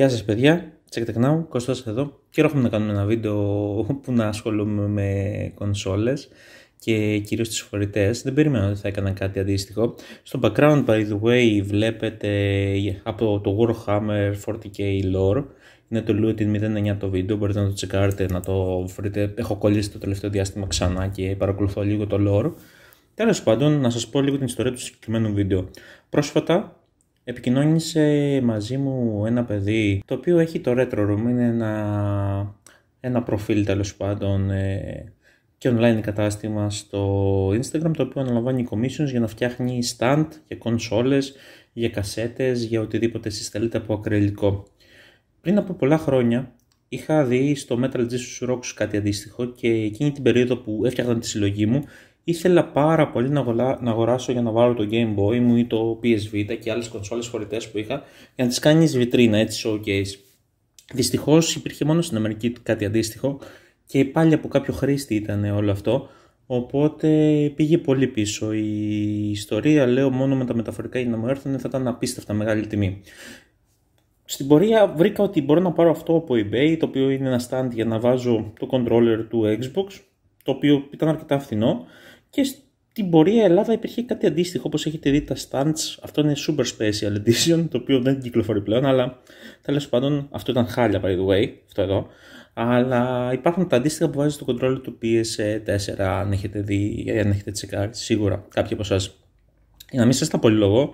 Γεια σας παιδιά, check it now, εδώ. Καιρό έχουμε να κάνουμε ένα βίντεο που να ασχολούμαι με κονσόλες και κυρίως τις φορητές. Δεν περίμενα ότι θα έκανα κάτι αντίστοιχο. Στο background, by the way, βλέπετε από το Warhammer 40k lore. Είναι το Looting 09 το βίντεο, μπορείτε να το τσεκάρετε, να το βρείτε. Έχω κολλήσει το τελευταίο διάστημα ξανά και παρακολουθώ λίγο το lore. Τέλος πάντων, να σας πω λίγο την ιστορία του συγκεκριμένου βίντεο. Πρόσφατα επικοινώνησε μαζί μου ένα παιδί το οποίο έχει το Retro Room, είναι ένα, ένα προφίλ τέλος πάντων ε, και online κατάστημα στο Instagram το οποίο αναλαμβάνει commissions για να φτιάχνει stand για κονσόλες, για κασέτες, για οτιδήποτε εσείς θέλετε από ακριλικό. Πριν από πολλά χρόνια είχα δει στο Metal Jesus Rocks κάτι αντίστοιχο και εκείνη την περίοδο που έφτιαχναν τη συλλογή μου Ήθελα πάρα πολύ να, να αγοράσω για να βάλω το Game Boy μου ή το PS Vita και άλλες κονσόλες φορητές που είχα για να τις κάνεις βιτρίνα, έτσι showcase. Δυστυχώς υπήρχε μόνο στην Αμερική κάτι αντίστοιχο και πάλι από κάποιο χρήστη ήταν όλο αυτό. Οπότε πήγε πολύ πίσω η ιστορία, λέω μόνο με τα μεταφορικά για να μου έρθουν, θα ήταν απίστευτα μεγάλη τιμή. Στην πορεία βρήκα ότι μπορώ να πάρω αυτό από eBay, το οποίο είναι ένα stand για να βάζω το controller του Xbox, το οποίο ήταν αρκετά φθηνό και στην πορεία Ελλάδα υπήρχε κάτι αντίστοιχο, όπως έχετε δει τα Stunts Αυτό είναι super special edition, το οποίο δεν κυκλοφορεί πλέον, αλλά τέλος πάντων αυτό ήταν χάλια, by the way, αυτό εδώ. Αλλά υπάρχουν τα αντίστοιχα που βάζει στο control του PS4, ε αν έχετε δει ή αν έχετε τσεκάρει, σίγουρα κάποιοι από εσάς. Για να μην σας τα πολυλογώ,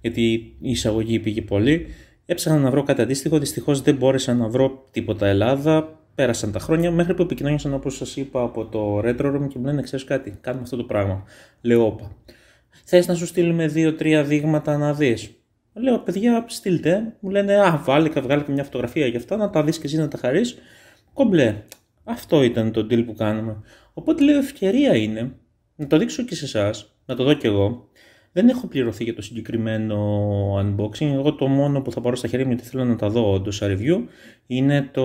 γιατί η εισαγωγή πήγε πολύ, έψαχνα να βρω κάτι αντίστοιχο. Δυστυχώς δεν μπόρεσα να βρω τίποτα Ελλάδα πέρασαν τα χρόνια μέχρι που επικοινωνήσαν όπως σας είπα από το Retro Room και μου λένε: Ξέρεις κάτι, κάνουμε αυτό το πράγμα. Λέω: Όπα. Θες να σου στείλουμε δύο-τρία δείγματα να δεις. Λέω: Παιδιά, στείλτε. Μου λένε: Α, βάλει και βγάλε και μια φωτογραφία για αυτά, να τα δεις και εσύ να τα χαρείς. Κομπλέ. Αυτό ήταν το deal που κάναμε. Οπότε λέω: Ευκαιρία είναι να το δείξω και σε εσάς, να το δω κι εγώ. Δεν έχω πληρωθεί για το συγκεκριμένο unboxing. Εγώ το μόνο που θα πάρω στα χέρια μου γιατί θέλω να τα δω όντως review είναι το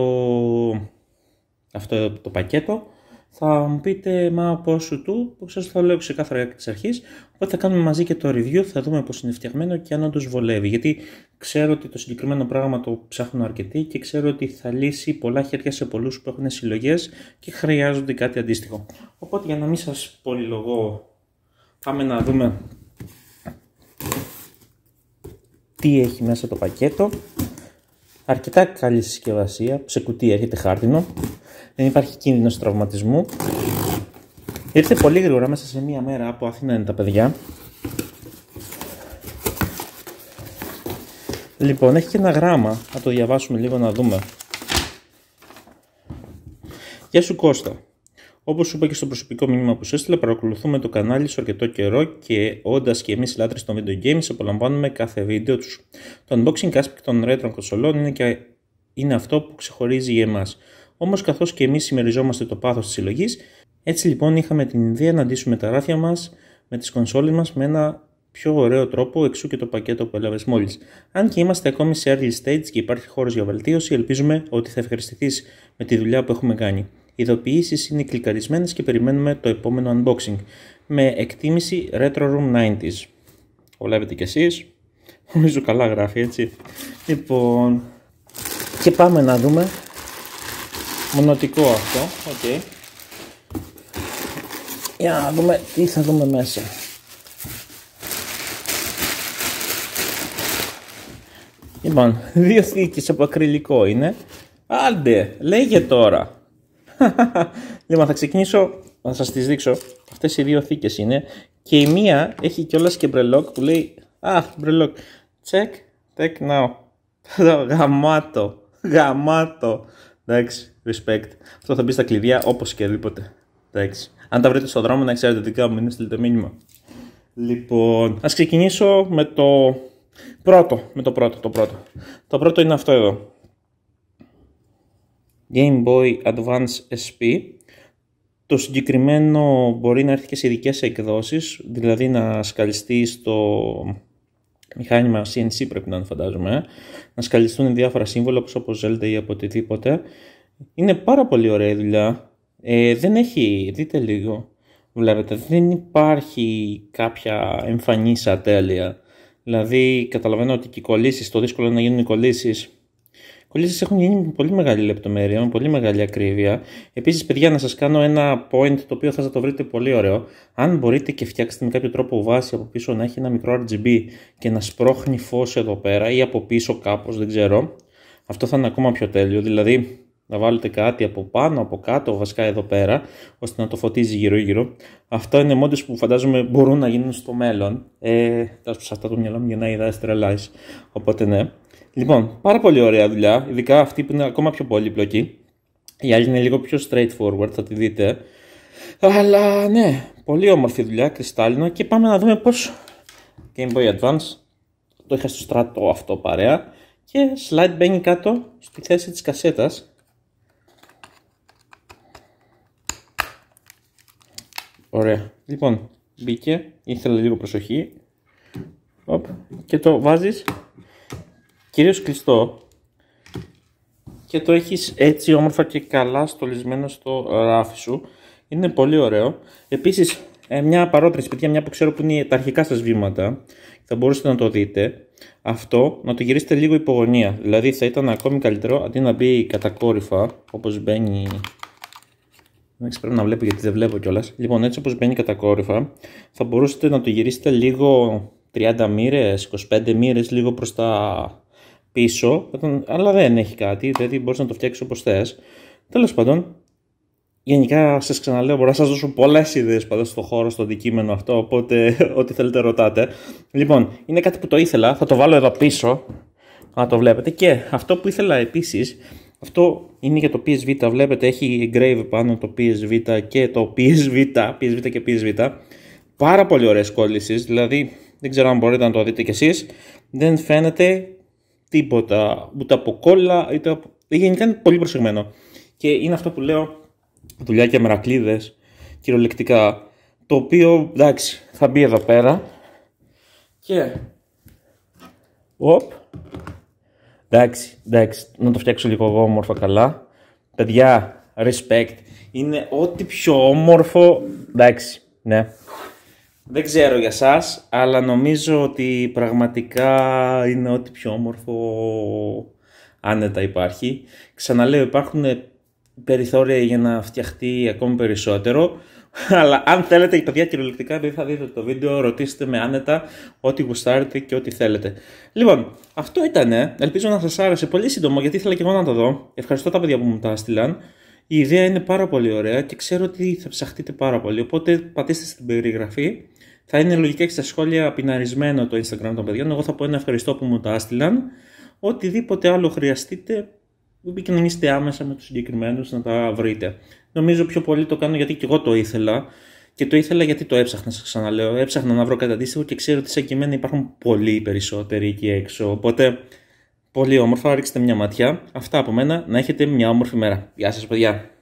αυτό το πακέτο, θα μου πείτε μα πόσο του, που σας το λέω ξεκάθαρα από τις αρχές, οπότε θα κάνουμε μαζί και το review, θα δούμε πως είναι φτιαγμένο και αν όντως βολεύει, γιατί ξέρω ότι το συγκεκριμένο πράγμα το ψάχνουν αρκετοί και ξέρω ότι θα λύσει πολλά χέρια σε πολλούς που έχουν συλλογές και χρειάζονται κάτι αντίστοιχο. Οπότε για να μην σας πολυλογώ, πάμε να δούμε τι έχει μέσα το πακέτο. Αρκετά καλή συσκευασία. Σε κουτί έρχεται χάρτινο. Δεν υπάρχει κίνδυνος τραυματισμού. Ήρθε πολύ γρήγορα μέσα σε μία μέρα από Αθήνα είναι τα παιδιά. Λοιπόν, έχει και ένα γράμμα. Θα το διαβάσουμε λίγο να δούμε. Γεια σου Κώστα. Όπως σου είπα και στο προσωπικό μήνυμα που σου έστειλα, παρακολουθούμε το κανάλι σου αρκετό καιρό και όντας και εμείς λάτρες των video games, απολαμβάνουμε κάθε βίντεο τους. Το unboxing aspect των retro κονσολών είναι, και... είναι αυτό που ξεχωρίζει για εμάς. Όμως, καθώς και εμείς συμμεριζόμαστε το πάθος της συλλογής, έτσι λοιπόν είχαμε την ιδέα να αντίσουμε τα ράφια μας με τις κονσόλες μας με ένα πιο ωραίο τρόπο, εξού και το πακέτο που έλαβες μόλις. Αν και είμαστε ακόμη σε early stage και υπάρχει χώρος για βελτίωση, ελπίζουμε ότι θα ευχαριστηθείς με τη δουλειά που έχουμε κάνει. Οι είναι κλικαρισμένες και περιμένουμε το επόμενο unboxing με εκτίμηση Retro Room 90s. Ολάβετε κι εσείς. Νομίζω καλά γράφει έτσι. Λοιπόν, και πάμε να δούμε. Μονοτικό αυτό, Okay. Για να δούμε τι θα δούμε μέσα. Λοιπόν, δύο θήκες από ακριλικό είναι. Άντε, λέγε τώρα. λοιπόν, θα ξεκινήσω να σας τις δείξω. Αυτές οι δύο θήκες είναι. Και η μία έχει κιόλας και μπρελόκ που λέει Α μπρελόκ. Check, check now. γαμάτο. Γαμάτο. Εντάξει, respect. Αυτό θα μπει στα κλειδιά όπως και τίποτε. Εντάξει. Αν τα βρείτε στο δρόμο να ξέρετε τι μου, είναι στείλετε μήνυμα. Λοιπόν, ας ξεκινήσω με το πρώτο, με το πρώτο, το πρώτο. Το πρώτο είναι αυτό εδώ. Game Boy Advance SP. Το συγκεκριμένο μπορεί να έρθει και σε ειδικές εκδόσεις, δηλαδή να σκαλιστεί στο μηχάνημα CNC πρέπει να φαντάζομαι, ε. να σκαλιστούν διάφορα σύμβολα όπως όπως Zelda ή από οτιδήποτε. Είναι πάρα πολύ ωραία η απο οτιδηποτε ειναι παρα πολυ ωραια δουλεια Ε, δεν έχει, δείτε λίγο, βλέπετε, δεν υπάρχει κάποια εμφανής ατέλεια. Δηλαδή καταλαβαίνω ότι και οι κολλήσεις, το δύσκολο είναι να γίνουν οι κολλήσεις κολλήσεις έχουν γίνει με πολύ μεγάλη λεπτομέρεια, με πολύ μεγάλη ακρίβεια. Επίσης, παιδιά, να σας κάνω ένα point το οποίο θα σα το βρείτε πολύ ωραίο. Αν μπορείτε και φτιάξετε με κάποιο τρόπο βάση από πίσω να έχει ένα μικρό RGB και να σπρώχνει φως εδώ πέρα ή από πίσω κάπως, δεν ξέρω. Αυτό θα είναι ακόμα πιο τέλειο. Δηλαδή, να βάλετε κάτι από πάνω, από κάτω, βασικά εδώ πέρα, ώστε να το φωτίζει γύρω-γύρω. Αυτό είναι μόντες που φαντάζομαι μπορούν να γίνουν στο μέλλον. Ε, αυτά το μυαλό μου για να είδα Οπότε ναι. Λοιπόν, πάρα πολύ ωραία δουλειά, ειδικά αυτή που είναι ακόμα πιο πολύπλοκη. Η άλλη είναι λίγο πιο straightforward, θα τη δείτε. Αλλά ναι, πολύ όμορφη δουλειά, κρυστάλλινο. Και πάμε να δούμε πώς Game Boy Advance, το είχα στο στρατό αυτό παρέα. Και slide μπαίνει κάτω στη θέση της κασέτας. Ωραία. Λοιπόν, μπήκε, ήθελα λίγο προσοχή. Οπ. Και το βάζεις κυρίως κλειστό και το έχεις έτσι όμορφα και καλά στολισμένο στο ράφι σου. Είναι πολύ ωραίο. Επίσης ε, μια παρότρινση παιδιά, μια που ξέρω που είναι τα αρχικά σας βήματα, θα μπορούσατε να το δείτε, αυτό να το γυρίσετε λίγο υπογωνία. Δηλαδή θα ήταν ακόμη καλύτερο, αντί να μπει κατακόρυφα, όπως μπαίνει... Δεν ξέρω να βλέπω γιατί δεν βλέπω κιόλας. Λοιπόν, έτσι όπως μπαίνει κατακόρυφα, θα μπορούσατε να το γυρίσετε λίγο 30 μοίρες, 25 μοίρες, λίγο προς τα πίσω, όταν, αλλά δεν έχει κάτι, δηλαδή μπορείς να το φτιάξεις όπως θες. Τέλος πάντων, γενικά σας ξαναλέω, μπορώ να σας δώσω πολλές ιδέες πάντα στο χώρο, στο αντικείμενο αυτό, οπότε ό,τι θέλετε ρωτάτε. Λοιπόν, είναι κάτι που το ήθελα, θα το βάλω εδώ πίσω, να το βλέπετε. Και αυτό που ήθελα επίσης, αυτό είναι για το PSV, βλέπετε έχει engrave πάνω το PSV και το PSV, PSV και PSV. Πάρα πολύ ωραίες κόλλησεις, δηλαδή δεν ξέρω αν μπορείτε να το δείτε κι εσείς. Δεν φαίνεται τίποτα, ούτε από κόλλα, είτε από... Ε, γενικά είναι πολύ προσεγμένο. Και είναι αυτό που λέω, δουλειά και μερακλείδες, κυριολεκτικά, το οποίο, εντάξει, θα μπει εδώ πέρα και... Οπ, εντάξει, εντάξει, να το φτιάξω λίγο εγώ όμορφα καλά. Παιδιά, respect, είναι ό,τι πιο όμορφο, εντάξει, ναι. Δεν ξέρω για σας, αλλά νομίζω ότι πραγματικά είναι ό,τι πιο όμορφο άνετα υπάρχει. Ξαναλέω, υπάρχουν περιθώρια για να φτιαχτεί ακόμη περισσότερο. Αλλά αν θέλετε, παιδιά, κυριολεκτικά, επειδή θα δείτε το βίντεο, ρωτήστε με άνετα ό,τι γουστάρετε και ό,τι θέλετε. Λοιπόν, αυτό ήταν. Ελπίζω να σας άρεσε πολύ σύντομο, γιατί ήθελα και εγώ να το δω. Ευχαριστώ τα παιδιά που μου τα έστειλαν. Η ιδέα είναι πάρα πολύ ωραία και ξέρω ότι θα ψαχτείτε πάρα πολύ. Οπότε πατήστε στην περιγραφή. Θα είναι λογικά και στα σχόλια πιναρισμένο το Instagram των παιδιών. Εγώ θα πω ένα ευχαριστώ που μου το έστειλαν Οτιδήποτε άλλο χρειαστείτε, επικοινωνήστε άμεσα με τους συγκεκριμένους να τα βρείτε. Νομίζω πιο πολύ το κάνω γιατί και εγώ το ήθελα. Και το ήθελα γιατί το έψαχνα, σας ξαναλέω. Έψαχνα να βρω κάτι αντίστοιχο και ξέρω ότι σε κειμένα υπάρχουν πολύ περισσότεροι εκεί έξω. Οπότε Πολύ όμορφα, ρίξτε μια ματιά. Αυτά από μένα, να έχετε μια όμορφη μέρα. Γεια σας παιδιά.